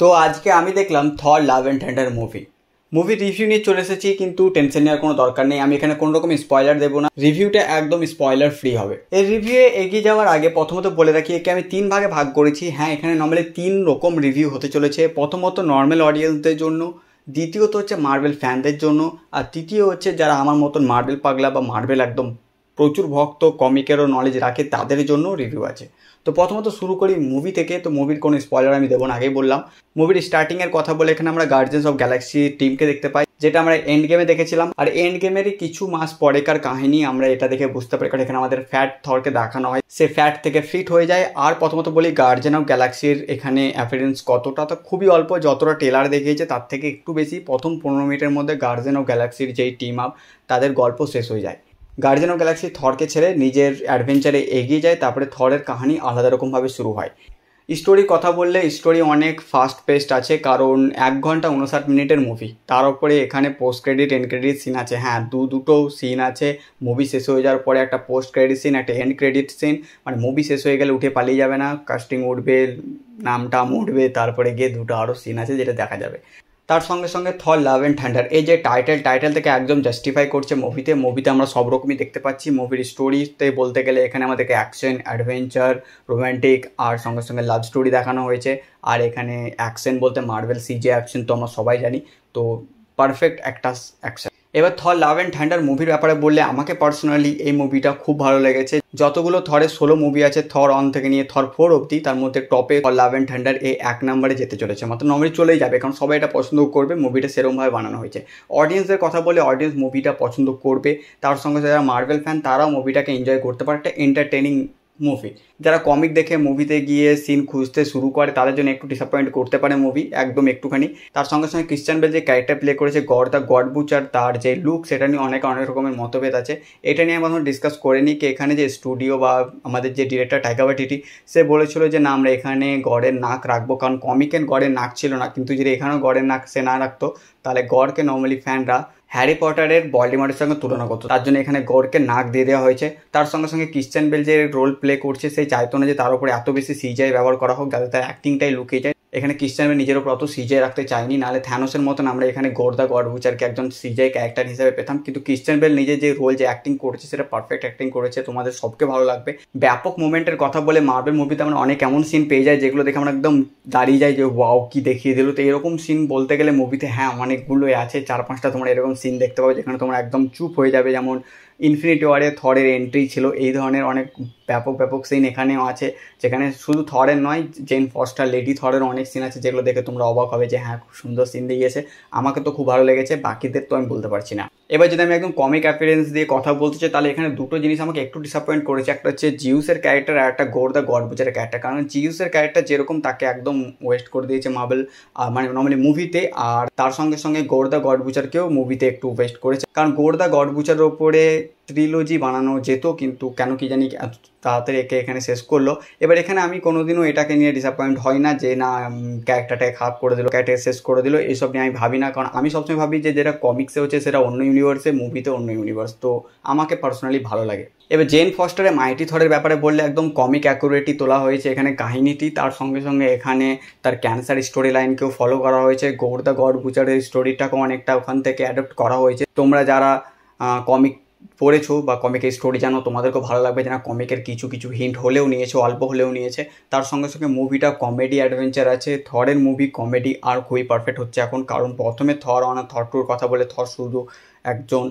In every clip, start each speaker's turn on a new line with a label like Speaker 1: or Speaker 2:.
Speaker 1: তো আজকে আমি দেখলাম Thor love and thunder movie movie review নিয়ে চলে এসেছি কিন্তু টেনশন নেওয়ার কোনো দরকার নেই আমি এখানে কোনো রকম স্পয়লার দেবো না রিভিউটা একদম স্পয়লার ফ্রি হবে এই রিভিউয়ে এগিয়ে যাওয়ার আগে প্রথমত বলে রাখি একে আমি তিন ভাগে ভাগ করেছি হ্যাঁ এখানে নর্মালি তিন রকম রিভিউ হতে চলেছে প্রথমত নর্মাল অডিয়েন্সদের জন্য দ্বিতীয়ত হচ্ছে মার্বেল ফ্যানদের জন্য আর তৃতীয় হচ্ছে যারা আমার মতন মার্বেল পাগলা বা মার্বেল একদম প্রচুর ভক্ত কমিকেরও নলেজ রাখে তাদের জন্য রিভিউ আছে তো প্রথমত শুরু করি মুভি থেকে তো মুভির কোনো স্পয়লার আমি দেবো না আগেই বললাম মুভির স্টার্টিংয়ের কথা বলে এখানে আমরা গার্জেন্স অফ গ্যালাক্সি টিমকে দেখতে পাই যেটা আমরা এন্ড গেমে দেখেছিলাম আর এন্ড গেমেরই কিছু মাস পরেকার কাহিনী আমরা এটা দেখে বুঝতে পারি কারণ এখানে আমাদের ফ্যাট থরকে দেখানো হয় সে ফ্যাট থেকে ফিট হয়ে যায় আর প্রথমত বলি গার্জেন অফ গ্যালাক্সির এখানে অ্যাপিয়ারেন্স কতটা তো খুবই অল্প যতটা টেলার দেখিয়েছে তার থেকে একটু বেশি প্রথম পনেরো মিনিটের মধ্যে গার্জেন অফ গ্যালাক্সির যেই টিম আপ তাদের গল্প শেষ হয়ে যায় গার্জেন অফ গ্যালাক্সি থরকে ছেড়ে নিজের অ্যাডভেঞ্চারে এগিয়ে যায় তারপরে থরের কাহিনী আলাদা রকমভাবে শুরু হয় স্টোরি কথা বললে স্টোরি অনেক ফাস্ট পেস্ট আছে কারণ এক ঘন্টা উনষাট মিনিটের মুভি তার উপরে এখানে post credit end credit scene আছে হ্যাঁ দু দুটো সিন আছে মুভি শেষ হয়ে যাওয়ার পরে একটা পোস্ট ক্রেডিট সিন একটা এন্ড ক্রেডিট সিন মানে মুভি শেষ হয়ে গেলে উঠে পালিয়ে যাবে না কাস্টিং উঠবে টাম উঠবে তারপরে গিয়ে দুটো আরও সিন আছে যেটা দেখা যাবে তার সঙ্গে সঙ্গে থর লাভ অ্যান্ড থ্যান্ডার এই যে টাইটেল টাইটেল থেকে একদম জাস্টিফাই করছে মুভিতে মুভিতে আমরা সব রকমই দেখতে পাচ্ছি মুভির স্টোরিতে বলতে গেলে এখানে আমাদেরকে অ্যাকশন অ্যাডভেঞ্চার রোম্যান্টিক আর সঙ্গে সঙ্গে লাভ স্টোরি দেখানো হয়েছে আর এখানে অ্যাকশন বলতে মার্বেল সিজে অ্যাকশন তো আমরা সবাই জানি তো পারফেক্ট একটা অ্যাকশন এবার থর লাভ অ্যান্ড থান্ডার মুভির ব্যাপারে বললে আমাকে পার্সোনালি এই মুভিটা খুব ভালো লেগেছে যতগুলো থরের ষোলো মুভি আছে থর অন থেকে নিয়ে থর ফোর অবধি তার মধ্যে টপে থর লাভ অ্যান্ড থান্ডার এই এক নাম্বারে যেতে চলেছে মাত্র নম্বরে চলেই যাবে কারণ সবাই এটা পছন্দ করবে মুভিটা সেরমভাবে বানানো হয়েছে অডিয়েন্সের কথা বলে অডিয়েন্স মুভিটা পছন্দ করবে তার সঙ্গে যারা মার্বেল ফ্যান তারাও মুভিটাকে এনজয় করতে পারে একটা এন্টারটেনিং মুভি যারা কমিক দেখে মুভিতে গিয়ে সিন খুঁজতে শুরু করে তাদের জন্য একটু ডিসঅ্যাপয়েন্ট করতে পারে মুভি একদম একটুখানি তার সঙ্গে সঙ্গে ক্রিশ্চান বেল যে ক্যারেক্টার প্লে করেছে গড দ্য গড বুচার তার যে লুক সেটা নিয়ে অনেক অনেক রকমের মতভেদ আছে এটা নিয়ে আমরা ডিসকাস করে নিই এখানে যে স্টুডিও বা আমাদের যে ডিরেক্টর টাইগাবা টিটি সে বলেছিল যে না আমরা এখানে গড়ের নাক রাখবো কারণ কমিকের গড়ের নাক ছিল না কিন্তু যদি এখানেও গড়ের নাক সে না রাখতো তাহলে গড়কে নর্মালি ফ্যানরা হ্যারি পটারের বল্ডিমারের সঙ্গে তুলনা করতো তার জন্য এখানে গড়কে নাক দিয়ে দেওয়া হয়েছে তার সঙ্গে সঙ্গে ক্রিশ্চান বেল যে রোল প্লে করছে সেই চাইতো না যে তার উপরে এত বেশি সিজাই ব্যবহার করা হোক যাতে তার অ্যাক্টিংটাই লুকিয়ে যায় এখানে ক্রিশ্চানের নিজের উপর অত সিজাই রাখতে চাইনি নাহলে থ্যানোসের মতন আমরা এখানে গোর্দা বুচারকে একজন সিজাই ক্যারেক্টার হিসেবে পেতাম কিন্তু ক্রিশ্চান বেল নিজে যে রোল যে অ্যাক্টিং করেছে সেটা পারফেক্ট অ্যাক্টিং করেছে তোমাদের সবকে ভালো লাগবে ব্যাপক মুভমেন্টের কথা বলে মার্বেল মুভিতে আমরা অনেক এমন সিন পেয়ে যাই যেগুলো দেখে আমরা একদম দাঁড়িয়ে যাই যে ওয়াও কি দেখিয়ে দিল তো এরকম সিন বলতে গেলে মুভিতে হ্যাঁ অনেকগুলোই আছে চার পাঁচটা তোমরা এরকম সিন দেখতে পাবে যেখানে তোমরা একদম চুপ হয়ে যাবে যেমন ইনফিনিটি ওয়ারে থরের এন্ট্রি ছিল এই ধরনের অনেক ব্যাপক ব্যাপক সিন এখানেও আছে যেখানে শুধু থরের নয় জেন ফস্টার লেডি থরের অনেক সিন আছে যেগুলো দেখে তোমরা অবাক হবে যে হ্যাঁ খুব সুন্দর সিন দিয়েছে আমাকে তো খুব ভালো লেগেছে বাকিদের তো আমি বলতে পারছি না এবার যদি আমি একদম কমিক অ্যাপিয়ারেন্স দিয়ে কথা বলতে চাই তাহলে এখানে দুটো জিনিস আমাকে একটু ডিসঅ্যাপয়েন্ট করেছে একটা হচ্ছে জিউসের ক্যারেক্টার আর একটা গোর দ্য গডবুজারের ক্যারেক্টার কারণ জিউসের ক্যারেক্টার যেরকম তাকে একদম ওয়েস্ট করে দিয়েছে মার্বেল মানে নর্মালি মুভিতে আর তার সঙ্গে সঙ্গে গোর দ্য বুচারকেও মুভিতে একটু ওয়েস্ট করেছে কারণ গোর দ্য বুচারের ওপরে ট্রিলজি বানানো যেত কিন্তু কেন কি জানি তাড়াতাড়ি একে এখানে শেষ করলো এবার এখানে আমি কোনোদিনও এটাকে নিয়ে ডিসঅ্যাপয়েন্ট হয় না যে না ক্যারেক্টারটাকে খারাপ করে দিল ক্যারেক্টার শেষ করে দিল এইসব নিয়ে আমি ভাবি না কারণ আমি সবসময় ভাবি যে যেটা কমিক্সে হচ্ছে সেটা অন্য ইউনিভার্সে মুভিতে অন্য ইউনিভার্স তো আমাকে পার্সোনালি ভালো লাগে এবার জেন ফস্টারের মাইটি থরের ব্যাপারে বললে একদম কমিক অ্যাকুরেটি তোলা হয়েছে এখানে কাহিনীটি তার সঙ্গে সঙ্গে এখানে তার ক্যান্সার স্টোরি লাইনকেও ফলো করা হয়েছে গৌর দ্য গড বুচারের স্টোরিটাকেও অনেকটা ওখান থেকে অ্যাডপ্ট করা হয়েছে তোমরা যারা কমিক পড়েছো বা কমিকের স্টোরি জানো তোমাদেরকেও ভালো লাগবে যেন কমিকের কিছু কিছু হিন্ট হলেও নিয়েছে অল্প হলেও নিয়েছে তার সঙ্গে সঙ্গে মুভিটা কমেডি অ্যাডভেঞ্চার আছে থরের মুভি কমেডি আর খুবই পারফেক্ট হচ্ছে এখন কারণ প্রথমে থর অনা থর টুর কথা বলে থর শুধু একজন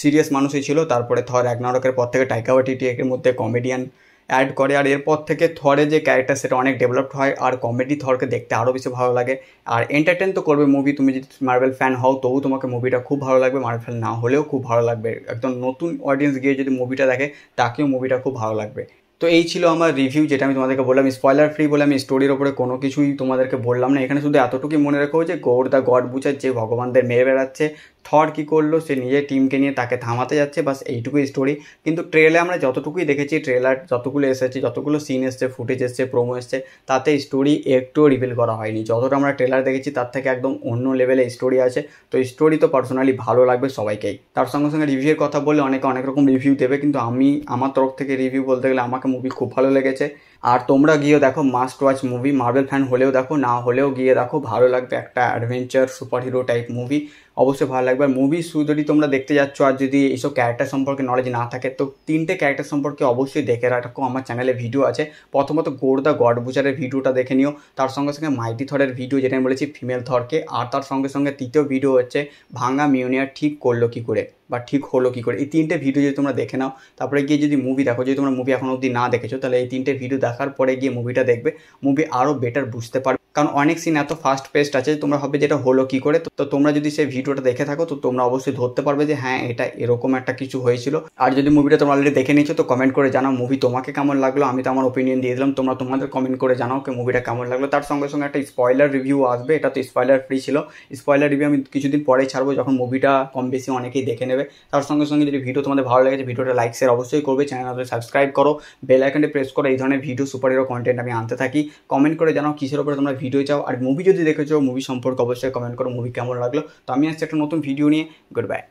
Speaker 1: সিরিয়াস মানুষই ছিল তারপরে থর এক নাটকের পর থেকে টাইকা ওয়াটিটি মধ্যে কমেডিয়ান অ্যাড করে আর এরপর থেকে থরে যে ক্যারেক্টার সেটা অনেক ডেভেলপড হয় আর কমেডি থরকে দেখতে আরও বেশি ভালো লাগে আর এন্টারটেন তো করবে মুভি তুমি যদি মার্বেল ফ্যান হও তবু তোমাকে মুভিটা খুব ভালো লাগবে মার্বেল না হলেও খুব ভালো লাগবে একদম নতুন অডিয়েন্স গিয়ে যদি মুভিটা দেখে তাকেও মুভিটা খুব ভালো লাগবে তো এই ছিল আমার রিভিউ যেটা আমি তোমাদেরকে বললাম স্পয়লার ফ্রি বলে আমি স্টোরির ওপরে কোনো কিছুই তোমাদেরকে বললাম না এখানে শুধু এতটুকুই মনে রাখো যে গৌর দা গড বুচার যে ভগবানদের মেরে বেড়াচ্ছে থর কি করলো সে নিজের টিমকে নিয়ে তাকে থামাতে যাচ্ছে বাস এইটুকুই স্টোরি কিন্তু ট্রেলে আমরা যতটুকুই দেখেছি ট্রেলার যতগুলো এসেছে যতগুলো সিন এসছে ফুটেজ এসছে প্রোমো এসছে তাতে স্টোরি একটুও রিভিল করা হয়নি যতটা আমরা ট্রেলার দেখেছি তার থেকে একদম অন্য লেভেলে স্টোরি আছে তো স্টোরি তো পার্সোনালি ভালো লাগবে সবাইকেই তার সঙ্গে সঙ্গে রিভিউয়ের কথা বলে অনেকে অনেক রকম রিভিউ দেবে কিন্তু আমি আমার তরফ থেকে রিভিউ বলতে গেলে আমাকে মুভি খুব ভালো লেগেছে আর তোমরা গিয়ে দেখো must watch movie Marvel fan হলেও দেখো না হলেও গিয়ে দেখো ভালো লাগবে একটা adventure super hero type movie অবশ্যই ভালো লাগবে আর মুভি যদি তোমরা দেখতে যাচ্ছ আর যদি এইসব ক্যারেক্টার সম্পর্কে নলেজ না থাকে তো তিনটে ক্যারেক্টার সম্পর্কে অবশ্যই দেখে রাখো আমার চ্যানেলে ভিডিও আছে প্রথমত গোর্দা বুচারের ভিডিওটা দেখে নিও তার সঙ্গে সঙ্গে মাইটি থরের ভিডিও যেটা আমি বলেছি ফিমেল থরকে আর তার সঙ্গে সঙ্গে তৃতীয় ভিডিও হচ্ছে ভাঙা মিউনিয়ার ঠিক করলো কী করে বা ঠিক হলো কী করে এই তিনটে ভিডিও যদি তোমরা দেখে নাও তারপরে গিয়ে যদি মুভি দেখো যদি তোমরা মুভি এখন অবধি না দেখেছো তাহলে এই তিনটে ভিডিও দেখার পরে গিয়ে মুভিটা দেখবে মুভি আরও বেটার বুঝতে পারবে কারণ অনেক সিন এত ফাস্ট পেস্ট আছে তোমরা হবে যেটা হলো কি করে তো তোমরা যদি সেই ভিডিওটা দেখে থাকো তো তোমরা অবশ্যই ধরতে পারবে যে হ্যাঁ এটা এরকম একটা কিছু হয়েছিল আর যদি মুভিটা তোমরা অলরেডি দেখে নিয়েছো তো কমেন্ট করে জানাও মুভি তোমাকে কেমন লাগলো আমি তো আমার ওপিনিয়ন দিয়ে দিলাম তোমরা তোমাদের কমেন্ট করে জানাও কে মুভিটা কেমন লাগলো তার সঙ্গে সঙ্গে একটা স্পয়লার রিভিউ আসবে এটা তো স্পয়লার ফ্রি ছিল স্পয়লার রিভিউ আমি কিছুদিন পরে ছাড়বো যখন মুভিটা কম বেশি অনেকেই দেখে নেবে তার সঙ্গে সঙ্গে যদি ভিডিও তোমাদের ভালো লেগেছে ভিডিওটা লাইক শেয়ার অবশ্যই করবে চ্যানেলটা সাবস্ক্রাইব করো বেল আইকনটি প্রেস করো এই ধরনের ভিডিও সুপার হিরো কন্টেন্ট আমি আনতে থাকি কমেন্ট করে জানাও কিসের উপরে তোমরা ভিডিও চাও আর মুভি যদি দেখেছো মুভি সম্পর্কে অবশ্যই কমেন্ট করো মুভি কেমন লাগলো তো আমি আসছি একটা নতুন ভিডিও নিয়ে গুড বাই